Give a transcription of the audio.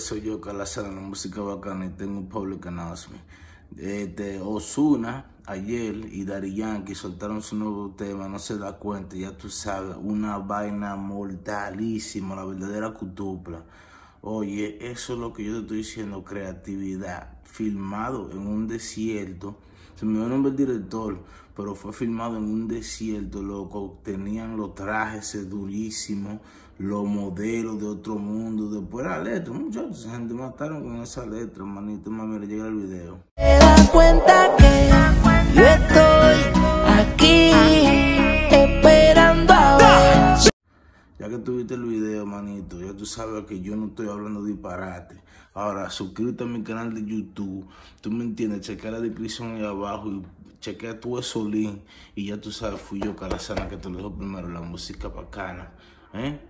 soy yo, que la música bacana, y tengo un public announcement. de Osuna, ayer, y Dari Yankee soltaron su nuevo tema, no se da cuenta, ya tú sabes, una vaina mortalísima, la verdadera cutupla. Oye, eso es lo que yo te estoy diciendo, creatividad, filmado en un desierto se me dio nombre el director, pero fue filmado en un desierto, loco. Tenían los trajes durísimos, los modelos de otro mundo. Después la letra, muchachos, gente mataron con esa letra, manito, mami, le llega el video. Ya que tuviste el video, manito, ya tú sabes que yo no estoy hablando disparate. Ahora, suscríbete a mi canal de YouTube. Tú me entiendes, chequea la descripción ahí abajo y chequea tu link Y ya tú sabes, fui yo, Calazana, que te lo dejo primero, la música bacana. ¿Eh?